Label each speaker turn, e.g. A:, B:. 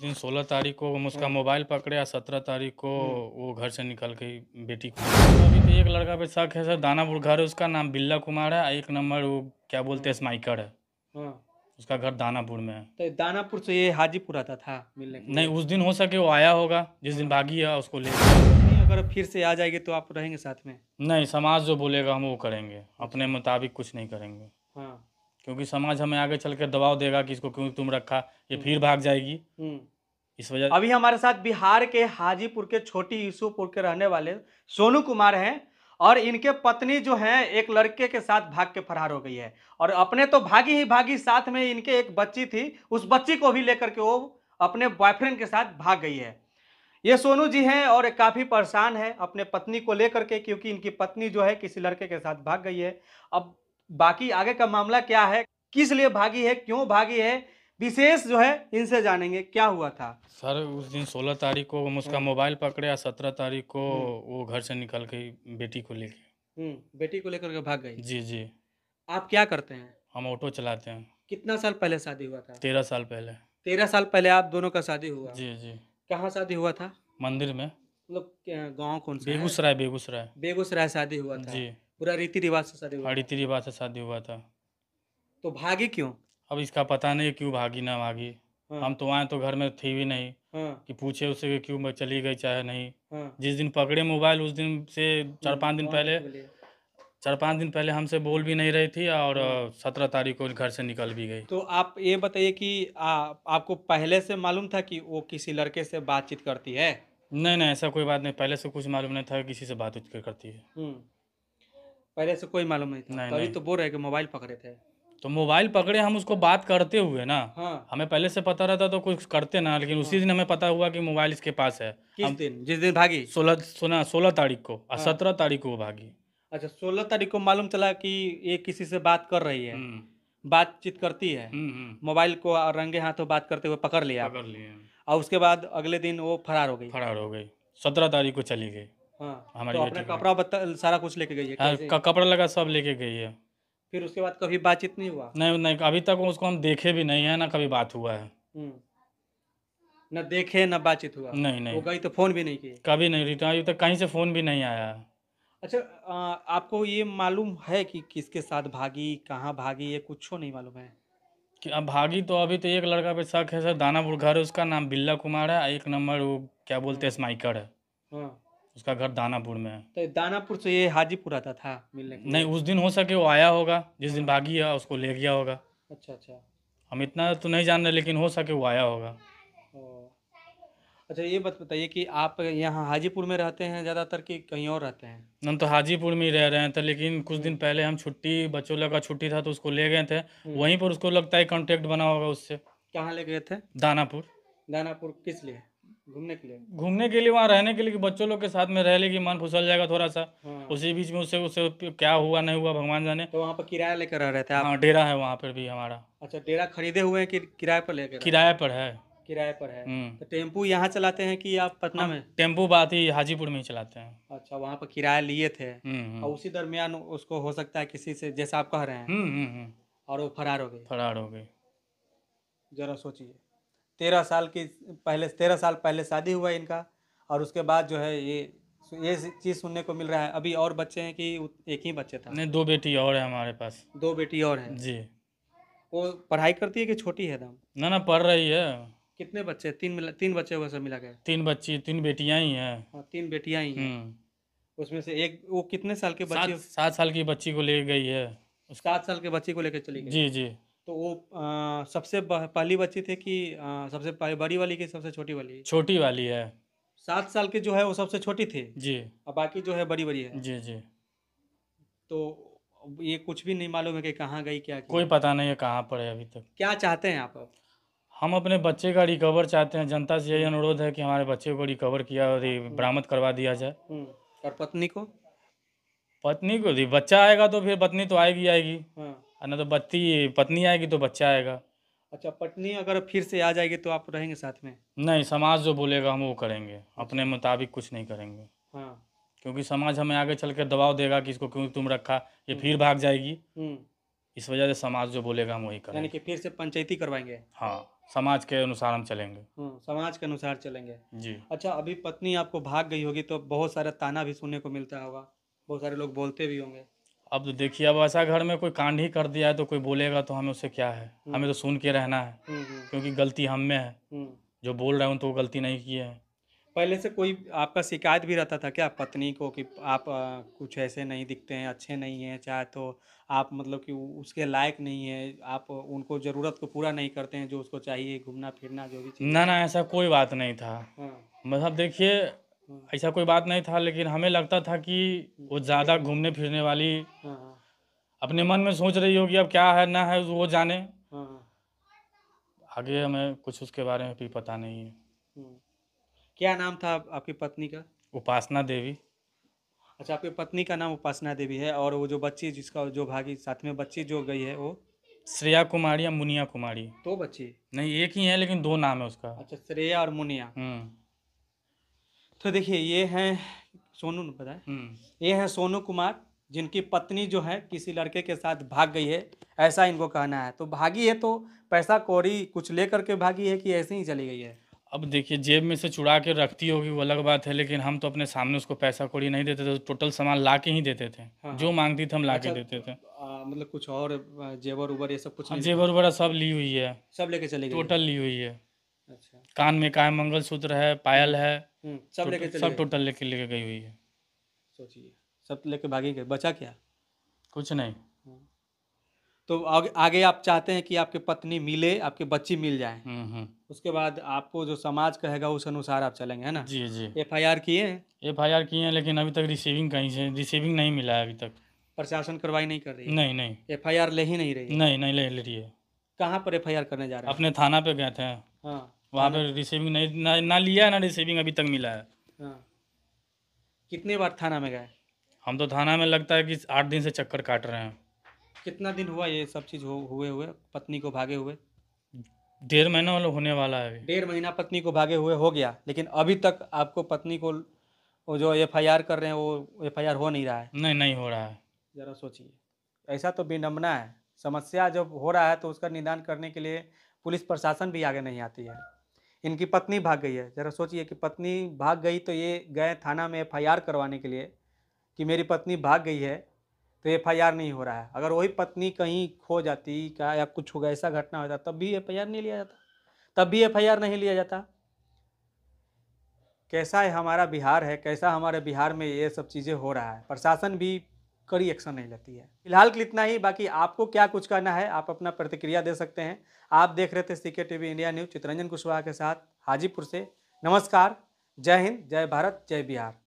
A: दिन सोलह तारीख को हम उसका हाँ। मोबाइल पकड़े या सत्रह तारीख को हाँ। वो घर से निकल के बेटी को अभी तो एक लड़का पे शक है सर दानापुर घर है उसका नाम बिल्ला कुमार है एक नंबर वो क्या बोलते हैं हाँ। स्माइकर है उसका घर दानापुर में है तो दानापुर से ये हाजीपुर आता था मिलने नहीं उस दिन हो सके वो आया होगा जिस दिन भागी है उसको ले अगर फिर से आ जाएगी तो आप रहेंगे साथ में नहीं समाज जो बोलेगा हम वो करेंगे अपने मुताबिक कुछ नहीं करेंगे क्योंकि समाज हमें आगे चल कर दबाव देगा कि इसको क्यों तुम रखा ये फिर भाग जाएगी हम्म। इस वजह अभी हमारे
B: साथ बिहार के हाजीपुर के छोटी यूसुपुर के रहने वाले सोनू कुमार हैं और इनके पत्नी जो हैं एक लड़के के साथ भाग के फरार हो गई है और अपने तो भागी ही भागी साथ में इनके एक बच्ची थी उस बच्ची को भी लेकर के वो अपने बॉयफ्रेंड के साथ भाग गई है ये सोनू जी हैं और काफ़ी परेशान है अपने पत्नी को लेकर के क्योंकि इनकी पत्नी जो है किसी लड़के के साथ भाग गई है अब बाकी आगे का मामला क्या है किस लिए भागी है क्यों भागी है विशेष जो है इनसे जानेंगे क्या हुआ था
A: सर उस दिन सोलह तारीख को हम उसका हम्म। मोबाइल पकड़े और सत्रह तारीख को हम्म। वो घर से निकल गई बेटी को लेके हम्म, बेटी को लेकर के भाग गई जी जी
B: आप क्या करते हैं
A: हम ऑटो चलाते हैं
B: कितना साल पहले शादी हुआ था
A: तेरह साल पहले
B: तेरह साल पहले आप दोनों का शादी हुआ जी जी कहाँ शादी हुआ था मंदिर में मतलब गाँव कौन
A: सा बेगूसराय बेगूसराय बेगूसराय शादी हुआ था जी पूरा रीति रिवाज से शादी हुआ हाँ, रीति रिवाज से शादी हुआ था तो भागी क्यों अब इसका पता नहीं क्यों भागी ना भागी हाँ। हम तो आए तो घर में थी भी नहीं हाँ। कि पूछे उससे कि क्यों चली गई चाहे नहीं हाँ। जिस दिन पकड़े मोबाइल उस दिन से चार हाँ, पाँच दिन पहले चार पाँच दिन पहले हमसे बोल भी नहीं रही थी और हाँ। सत्रह तारीख को घर से निकल भी गई तो आप ये बताइए कि आ, आपको पहले से मालूम था
B: कि वो किसी लड़के से बातचीत करती है
A: नहीं नहीं ऐसा कोई बात नहीं पहले से कुछ मालूम नहीं था किसी से बातचीत करती है
B: हम्म। पहले
A: से कोई मालूम नहीं
B: था नहीं, नहीं। तो बोल रहे कि मोबाइल पकड़े थे
A: तो मोबाइल पकड़े हम उसको बात करते हुए ना हाँ। हमें पहले से पता रहता तो कुछ करते ना लेकिन उसी हाँ। दिन हमें पता हुआ कि मोबाइल इसके पास है किस दिन जिस दिन भागी सोलह सुना सोलह तारीख को और हाँ। सत्रह तारीख को वो भागी
B: अच्छा सोलह तारीख को मालूम चला कि ये किसी से बात कर रही है हम्म। बातचीत करती है हम्म, हम्म। मोबाइल को रंगे हाथों बात करते हुए पकड़ लिया पकड़
A: लिया और उसके बाद अगले दिन वो फरार हो गई फरार हो गई सत्रह तारीख को चली गई हाँ, हमारी तो बेटी
B: कपड़ा बता सारा कुछ लेके गई है हाँ, कपड़ा
A: लगा सब लेके गई है फिर उसके बाद कभी बातचीत नहीं हुआ नहीं नहीं अभी तक उसको हम देखे भी नहीं है ना कभी बात हुआ है
B: हम्म। न देखे न बातचीत हुआ नहीं वो नहीं गई तो फोन भी नहीं किए
A: कभी नहीं रिटर्न अभी तक कहीं से फ़ोन भी नहीं आया अच्छा आ, आपको ये मालूम है कि किसके साथ भागी कहाँ भागी ये कुछ नहीं मालूम है कि अब भागी तो अभी तो एक लड़का पे शक है सर दानापुर घर है उसका नाम बिल्ला कुमार है एक नंबर वो क्या बोलते हैं स्माइकर है हाँ उसका घर दानापुर में है तो दानापुर से ये हाजीपुर आता था मिलने नहीं उस दिन हो सके वो आया होगा जिस दिन हाँ। भागी है उसको ले गया होगा अच्छा अच्छा हम इतना तो नहीं जान रहे लेकिन हो सके वो आया होगा अच्छा ये बात बताइए कि आप यहाँ हाजीपुर में रहते हैं ज़्यादातर कि कहीं और रहते हैं हम तो हाजीपुर में ही रह रहे हैं थे लेकिन कुछ दिन पहले हम छुट्टी बच्चों लोग का छुट्टी था तो उसको ले गए थे हम्म। वहीं पर उसको लगता है कॉन्टेक्ट बना होगा उससे कहाँ ले गए थे दानापुर
B: दानापुर किस लिए घूमने के लिए
A: घूमने के लिए वहाँ रहने के लिए बच्चों लोग के साथ में रह लेगी मन फुसल जाएगा थोड़ा सा हाँ। उसी बीच में उससे उससे क्या हुआ नहीं हुआ भगवान जाने तो वहाँ पर किराया लेकर रह रहे थे हाँ डेरा है वहाँ पर भी हमारा
B: अच्छा डेरा खरीदे हुए हैं कि किराए पर लेकर किराए पर है किराए पर है हम्म। तो टेम्पू यहाँ चलाते हैं कि आप पटना हाँ, में टेम्पू बात ही हाजीपुर में ही चलाते हैं अच्छा वहाँ पर किराया लिए थे हम्म, हम्म। और उसी दरमियान उसको हो सकता है किसी से जैसा आप कह रहे हैं और वो फरार हो गए फरार हो गए जरा सोचिए तेरह साल की पहले तेरह साल पहले शादी हुआ इनका और उसके बाद जो है ये ये चीज़ सुनने को मिल रहा है अभी और बच्चे हैं कि एक ही बच्चे
A: था नहीं दो बेटी और है हमारे पास दो बेटी और हैं जी
B: वो पढ़ाई करती है कि छोटी है दम
A: ना ना पढ़ रही है कितने बच्चे
B: तीन मिला तीन बच्चे हुए सब मिला गया
A: तीन बच्ची तीन बेटियां ही हैं हाँ, तीन बेटियां ही हैं हम्म।
B: उसमें से एक वो कितने साल के बच्चे
A: सात साल की बच्ची को ले गई है
B: सात साल के बच्ची को लेकर चली गई जी जी तो वो आ, सबसे पहली बच्ची थी कि आ, सबसे बड़ी वाली की सबसे छोटी वाली छोटी वाली है सात साल की जो है वो सबसे छोटी थी जी और बाकी जो है बड़ी बड़ी है जी जी तो ये कुछ भी नहीं मालूम है कि कहाँ गई क्या कोई
A: पता नहीं है कहाँ पर है अभी तक क्या चाहते हैं आप हम अपने बच्चे का रिकवर चाहते हैं जनता से यही अनुरोध है कि हमारे बच्चे को रिकवर किया और हम्म। बरामद करवा दिया जाए हम्म। और पत्नी को पत्नी को दी बच्चा आएगा तो फिर पत्नी तो आएगी आएगी हाँ। ना तो बत्ती पत्नी आएगी तो बच्चा आएगा
B: अच्छा पत्नी अगर फिर से आ जाएगी तो आप रहेंगे साथ में
A: नहीं समाज जो बोलेगा हम वो करेंगे अपने मुताबिक कुछ नहीं करेंगे हाँ क्योंकि समाज हमें आगे चल कर दबाव देगा कि इसको क्यों तुम रखा ये हम्म। फिर भाग जाएगी हम्म। इस वजह से समाज जो बोलेगा हम वही करेंगे यानी कि
B: फिर से पंचायती करवाएंगे
A: हाँ समाज के अनुसार हम चलेंगे
B: हम्म, समाज के अनुसार चलेंगे जी अच्छा अभी पत्नी आपको भाग गई होगी तो बहुत सारा ताना भी सुनने को मिलता होगा बहुत सारे लोग बोलते भी होंगे
A: अब तो देखिए अब ऐसा घर में कोई कांड ही कर दिया है तो कोई बोलेगा तो हमें उससे क्या है हम्म। हमें तो सुन के रहना है हम्म, हम्म। क्योंकि गलती हम में है जो बोल रहे हैं तो वो गलती नहीं की है
B: पहले से कोई आपका शिकायत भी रहता था क्या पत्नी को कि आप आ, कुछ ऐसे नहीं दिखते हैं अच्छे नहीं हैं चाहे तो आप मतलब कि उसके लायक नहीं है आप उनको ज़रूरत को पूरा नहीं करते हैं जो उसको चाहिए घूमना फिरना जो भी ना
A: ना ऐसा कोई बात नहीं था हाँ। मतलब देखिए ऐसा कोई बात नहीं था लेकिन हमें लगता था कि वो ज़्यादा घूमने फिरने वाली हाँ, हाँ। अपने मन में सोच रही होगी अब क्या है ना है वो जाने हाँ, आगे हमें कुछ उसके बारे में भी पता नहीं है
B: हम्म। क्या नाम था आपकी पत्नी का
A: उपासना देवी
B: अच्छा आपकी पत्नी का नाम उपासना देवी है और वो जो बच्ची जिसका जो भागी साथ में बच्ची जो गई है वो
A: श्रेया कुमारी या मुनिया कुमारी दो तो बच्ची नहीं एक ही है लेकिन दो नाम है उसका अच्छा
B: श्रेया और मुनिया
A: हम्म। तो देखिए ये हैं सोनू ने बताया
B: हम्म। ये हैं सोनू कुमार जिनकी पत्नी जो है किसी लड़के के साथ भाग गई है ऐसा इनको कहना है तो भागी है तो पैसा कौड़ी कुछ ले करके भागी है कि ऐसे ही चली गई है
A: अब देखिए जेब में से चुरा के रखती होगी वो अलग बात है लेकिन हम तो अपने सामने उसको पैसा कौड़ी नहीं देते थे तो टोटल सामान ला के ही देते थे हाँ, हाँ। जो मांगती थी हम ला अच्छा, के देते थे
B: मतलब कुछ और जेवर उबर ये सब कुछ हाँ, जेवर
A: उबर सब ली हुई है सब लेके चले टोटल ली हुई है अच्छा कान में काय मंगल सूत्र है पायल हम्म। है हम्म, सब लेके सब गए। टोटल लेके लेके गई हुई है सोचिए सब
B: लेके भागी गए बचा क्या कुछ नहीं हम्म। तो आगे, आगे आप चाहते हैं कि आपके पत्नी मिले आपके बच्ची मिल जाए हम्म, उसके बाद आपको जो समाज कहेगा उस अनुसार आप चलेंगे है ना जी जी एफ आई आर किए
A: एफ आई आर किए हैं लेकिन अभी तक रिसीविंग कहीं से रिसीविंग नहीं मिला है अभी तक
B: प्रशासन कार्रवाई नहीं कर रही है। नहीं नहीं एफ आई आर ले ही नहीं रही नहीं
A: नहीं नहीं ले रही है
B: कहाँ पर एफ आई आर करने जा रहे हैं अपने
A: थाना पे गए थे हाँ वहाँ पे रिसीविंग नहीं ना, ना लिया ना रिसीविंग अभी तक मिला है हाँ। कितने बार थाना में गए हम तो थाना में लगता है कि आठ दिन से चक्कर काट रहे हैं कितना दिन हुआ ये सब
B: चीज़ हो हुए हुए पत्नी को भागे हुए
A: डेढ़ महीना वाला होने वाला है
B: डेढ़ महीना पत्नी को भागे हुए हो गया लेकिन अभी तक आपको पत्नी को वो जो एफ कर रहे हैं वो एफ हो नहीं रहा
A: है नहीं नहीं हो रहा है ज़रा सोचिए
B: ऐसा तो विडम्बना है समस्या जब हो रहा है तो उसका निदान करने के लिए पुलिस प्रशासन भी आगे नहीं आती है इनकी पत्नी भाग गई है ज़रा सोचिए कि पत्नी भाग गई तो ये गए थाना में एफआईआर करवाने के लिए कि मेरी पत्नी भाग गई है तो एफ नहीं हो रहा है अगर वही पत्नी कहीं खो जाती का या कुछ होगा ऐसा घटना होता तब भी एफ नहीं लिया जाता तब भी एफ नहीं लिया जाता कैसा है हमारा बिहार है कैसा हमारे बिहार में ये सब चीज़ें हो रहा है प्रशासन भी कड़ी एक्शन नहीं लेती है फिलहाल के इतना ही बाकी आपको क्या कुछ करना है आप अपना प्रतिक्रिया दे सकते हैं आप देख रहे थे C K T India news Chitranjan Kushwaha के साथ हाजीपुर से नमस्कार जय हिंद जय भारत जय बिहार